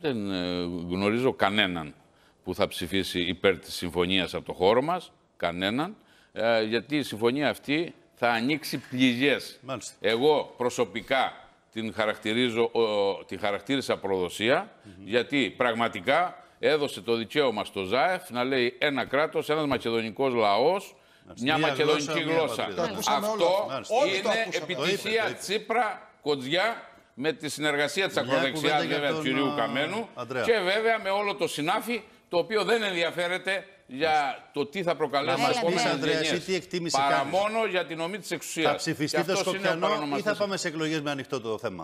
δεν ε, γνωρίζω κανέναν που θα ψηφίσει υπέρ της συμφωνίας από το χώρο μας, κανέναν, ε, γιατί η συμφωνία αυτή θα ανοίξει πληγές. Εγώ προσωπικά την, χαρακτηρίζω, την χαρακτήρισα προδοσία, γιατί πραγματικά έδωσε το δικαίωμα στο ΖΑΕΦ να λέει ένα κράτος, ένας μακεδονικός λαός, μια μακεδονική γλώσσα. Αυτό είναι επιτυχία Τσίπρα, Κοντζιά με τη συνεργασία της ακροδεξιά βέβαια του κυρίου Καμένου και βέβαια με όλο το συνάφι το οποίο δεν ενδιαφέρεται για το τι θα προκαλέσει να μας Αντρέα, τι εκτίμηση Παρά μόνο για την ομή της εξουσίας. Θα ψηφιστεί το Σκοπιανό ή θα πάμε σε εκλογές με ανοιχτό το θέμα.